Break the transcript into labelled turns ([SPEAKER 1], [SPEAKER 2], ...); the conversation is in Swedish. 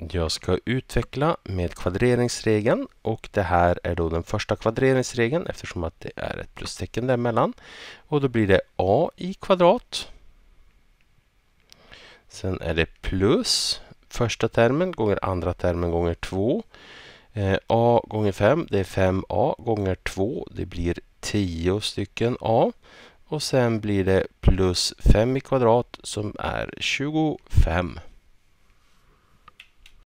[SPEAKER 1] Jag ska utveckla med kvadreringsregeln och det här är då den första kvadreringsregeln eftersom att det är ett plustecken däremellan. Och då blir det a i kvadrat. Sen är det plus första termen gånger andra termen gånger 2. Eh, a gånger 5 det är 5a gånger 2 det blir 10 stycken a. Och sen blir det plus 5 i kvadrat som är 25.